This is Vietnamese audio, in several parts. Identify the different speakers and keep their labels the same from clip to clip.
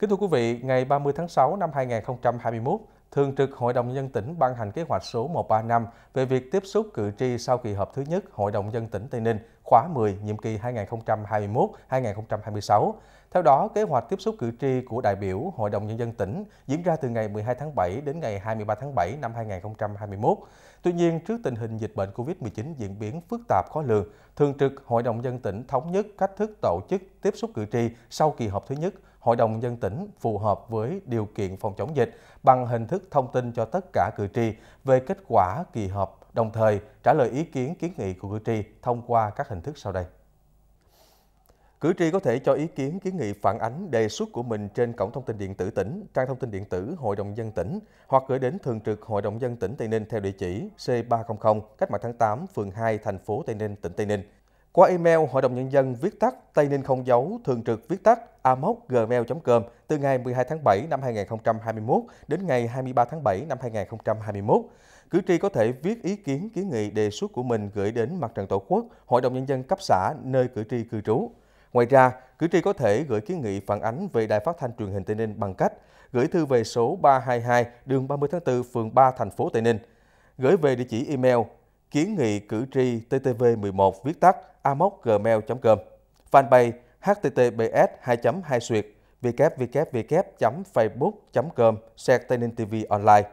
Speaker 1: Kính thưa quý vị, ngày 30 tháng 6 năm 2021, Thường trực Hội đồng Nhân tỉnh ban hành kế hoạch số 135 về việc tiếp xúc cử tri sau kỳ họp thứ nhất Hội đồng Nhân tỉnh Tây Ninh khóa 10 nhiệm kỳ 2021-2026. Theo đó, kế hoạch tiếp xúc cử tri của đại biểu Hội đồng Nhân dân tỉnh diễn ra từ ngày 12 tháng 7 đến ngày 23 tháng 7 năm 2021. Tuy nhiên, trước tình hình dịch bệnh COVID-19 diễn biến phức tạp khó lường, Thường trực Hội đồng Nhân tỉnh thống nhất cách thức tổ chức tiếp xúc cử tri sau kỳ họp thứ nhất Hội đồng dân tỉnh phù hợp với điều kiện phòng chống dịch bằng hình thức thông tin cho tất cả cử tri về kết quả kỳ họp, đồng thời trả lời ý kiến kiến nghị của cử tri thông qua các hình thức sau đây. Cử tri có thể cho ý kiến kiến nghị phản ánh đề xuất của mình trên cổng thông tin điện tử tỉnh, trang thông tin điện tử Hội đồng dân tỉnh hoặc gửi đến Thường trực Hội đồng dân tỉnh Tây Ninh theo địa chỉ C300 cách mạng tháng 8, phường 2, thành phố Tây Ninh, tỉnh Tây Ninh. Qua email, Hội đồng Nhân dân viết tắt Tây Ninh không giấu thường trực viết tắt amoc.gmail.com từ ngày 12 tháng 7 năm 2021 đến ngày 23 tháng 7 năm 2021. Cử tri có thể viết ý kiến kiến nghị đề xuất của mình gửi đến Mặt trận Tổ quốc, Hội đồng Nhân dân cấp xã nơi cử tri cư trú. Ngoài ra, cử tri có thể gửi kiến nghị phản ánh về Đài Phát thanh Truyền hình Tây Ninh bằng cách gửi thư về số 322 đường 30 tháng 4 phường 3 thành phố Tây Ninh, gửi về địa chỉ email kiến nghị cử tri TTV11 viết tắt amoc@gmail.com, fanpage https 2 2 suyệt www.facebook.com sạc Tây Ninh TV online.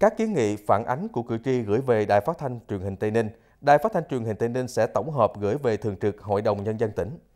Speaker 1: Các kiến nghị phản ánh của cử tri gửi về Đài Phát thanh Truyền hình Tây Ninh, Đài Phát thanh Truyền hình Tây Ninh sẽ tổng hợp gửi về Thường trực Hội đồng Nhân dân tỉnh.